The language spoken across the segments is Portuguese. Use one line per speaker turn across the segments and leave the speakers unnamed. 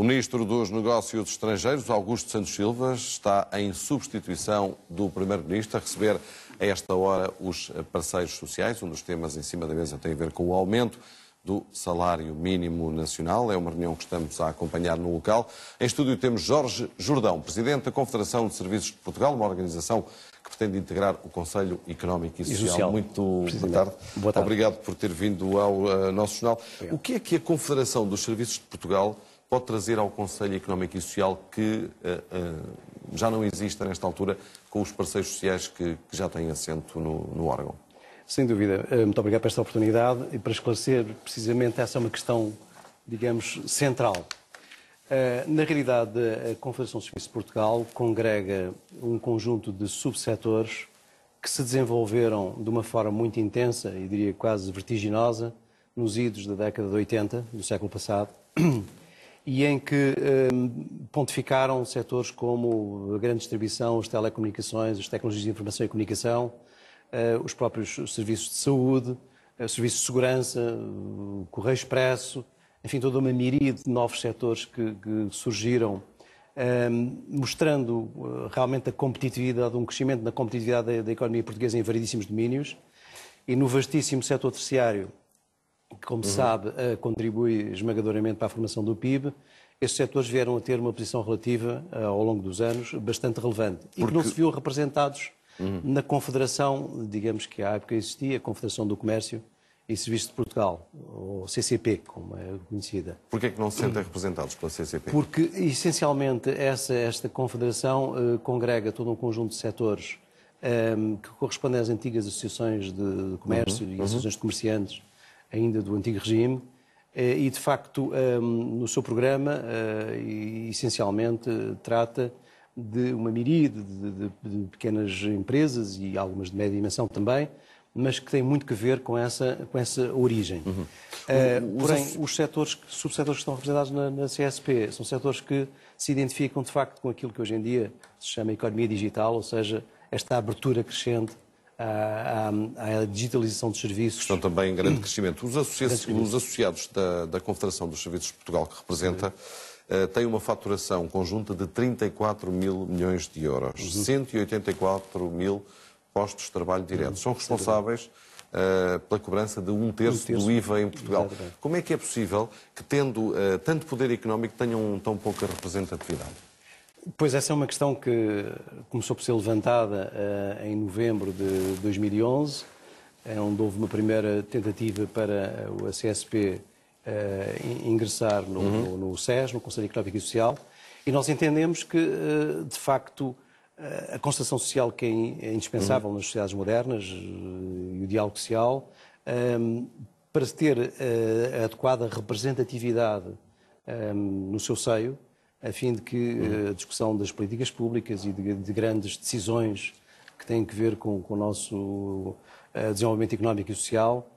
O ministro dos Negócios Estrangeiros, Augusto Santos Silva, está em substituição do primeiro-ministro a receber a esta hora os parceiros sociais. Um dos temas em cima da mesa tem a ver com o aumento do salário mínimo nacional. É uma reunião que estamos a acompanhar no local. Em estúdio temos Jorge Jordão, presidente da Confederação de Serviços de Portugal, uma organização que pretende integrar o Conselho Económico e Social. E social. Muito boa tarde. boa tarde. Obrigado por ter vindo ao uh, nosso jornal. Obrigado. O que é que a Confederação dos Serviços de Portugal pode trazer ao Conselho Económico e Social que uh, já não exista nesta altura com os parceiros sociais que, que já têm assento no, no órgão? Sem dúvida. Eh, muito
obrigado por esta oportunidade e para esclarecer precisamente essa é uma questão, digamos, central. Na realidade, a Confederação Serviços de Portugal congrega um conjunto de subsetores que se desenvolveram de uma forma muito intensa e diria quase vertiginosa nos idos da década de 80 do século passado e em que hum, pontificaram setores como a grande distribuição, as telecomunicações, as tecnologias de informação e comunicação, eh, os próprios serviços de saúde, eh, serviços de segurança, o correio expresso, enfim, toda uma miríade de novos setores que, que surgiram, hum, mostrando eh, realmente a competitividade, um crescimento na competitividade da, da economia portuguesa em variedíssimos domínios e no vastíssimo setor terciário que, como uhum. sabe, eh, contribui esmagadoramente para a formação do PIB, estes setores vieram a ter uma posição relativa, eh, ao longo dos anos, bastante relevante e que não se viu representados uhum. na confederação, digamos que à época existia, a Confederação do Comércio e Serviços de Portugal, ou CCP, como é conhecida. Porquê é que não se sentem
representados pela CCP? Porque,
essencialmente, essa, esta confederação eh, congrega todo um conjunto de setores que correspondem às antigas associações de comércio uhum. e uhum. associações uhum. de comerciantes, ainda do antigo regime, eh, e de facto ehm, no seu programa eh, essencialmente trata de uma miríade de, de, de, pequenas empresas e algumas de média dimensão também, mas que tem muito que ver com essa, com essa origem. Uhum. Uh, os porém, os setores, subsetores que estão representados na, na, CSP são setores que se identificam de facto com aquilo que hoje em dia se chama economia digital, ou seja, esta abertura crescente à, à, digitalização dos serviços.
Estão também em grande hum. crescimento. Os, associa os associados da, da, Confederação dos Serviços de Portugal, que representa, uhum. uh, têm uma faturação conjunta de 34 mil milhões de euros, uhum. 184 mil postos de trabalho uhum. diretos. São responsáveis uh, pela cobrança de um terço, um terço, do IVA em Portugal. Exatamente. Como é que é possível que, tendo uh, tanto poder económico, tenham tão pouca representatividade?
Pois essa é uma questão que começou por ser levantada uh, em novembro de 2011, é onde houve uma primeira tentativa para eh, o CSP uh, eh, ingressar no, uhum. no, no SES, no Conselho Económico e Social, e nós entendemos que, uh, de facto, a constatação social que é, é indispensável uhum. nas sociedades modernas e o diálogo social, um, ehm, para ter a adequada representatividade um, ehm, no seu seio, a fim de que uhum. eh, a discussão das políticas públicas e de, de grandes decisões que têm que ver com, com o nosso eh, desenvolvimento económico e social,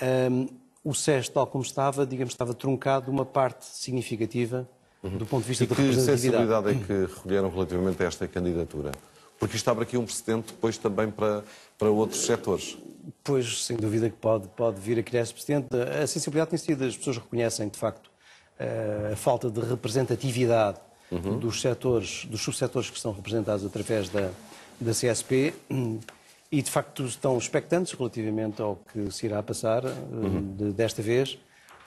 um, ehm, o SES, tal como estava, digamos, estava truncado uma parte significativa uhum. do ponto de vista e da representatividade. que sensibilidade
é que recolheram relativamente a esta candidatura? Porque isto abre aqui um precedente depois também para, para outros setores.
Pois, sem dúvida que pode, pode vir a criar esse precedente. A sensibilidade tem sido, as pessoas reconhecem, de facto, eh, a falta de representatividade uhum. dos setores, dos subsetores que estão representados através da, da CSP e de facto estão expectantes relativamente ao que se irá passar eh, uhum. de, desta vez.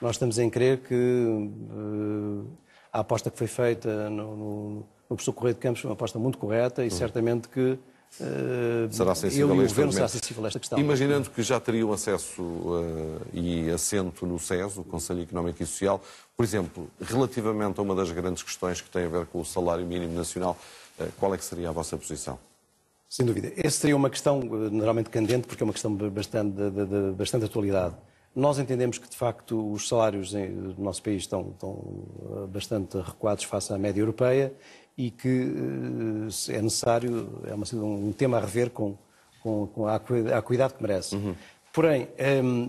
Nós estamos em crer que uh, a aposta que foi feita no, no, no professor Correio de Campos foi uma aposta muito correta e uhum. certamente que eh, será sensível eu e o governo será sensível a esta questão. Imaginando
que já teriam acesso uh, e assento no SES, o Conselho Económico e Social, por exemplo, relativamente a uma das grandes questões que tem a ver com o salário mínimo nacional, uh, qual é que seria a vossa posição?
Sem dúvida. Essa seria uma questão naturalmente candente, porque é uma questão bastante, de, de, de bastante atualidade. Nós entendemos que, de facto, os salários no nosso país estão, estão bastante recuados face à média europeia e que eh, é necessário, é uma, um tema a rever com, com, com a, acuidade cuidado que merece. Uhum. Porém, ehm,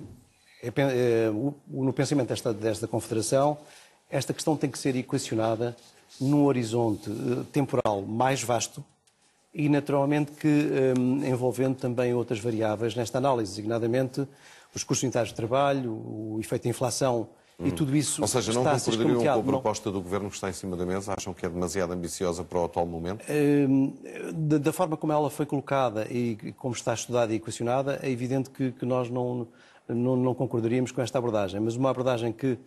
é eh, no pensamento desta, desta Confederação, esta questão tem que ser equacionada num horizonte eh, temporal mais vasto e, naturalmente, que um, ehm, envolvendo também outras variáveis nesta análise, designadamente os custos unitários de trabalho, o efeito da inflação e tudo isso Ou seja, não concordariam com a proposta
do Governo que está em cima da mesa? Acham que é demasiado ambiciosa para o atual momento?
Hum, da forma como ela foi colocada e como está estudada e equacionada, é evidente que, nós não, não, não, concordaríamos com esta abordagem. Mas uma abordagem que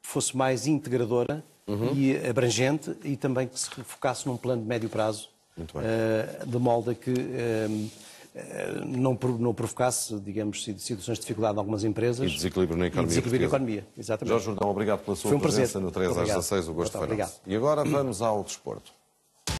fosse mais integradora uhum. e abrangente e também que se focasse num plano de médio prazo, uh, de molde que... Um, eh, não, não provocasse, digamos, situações de dificuldade em algumas empresas. E desequilíbrio na economia. E desequilíbrio na economia, exatamente. Jorge Jordão, obrigado pela sua um presença prazer. no 3 às 16, o gosto foi nosso. E agora vamos ao
desporto.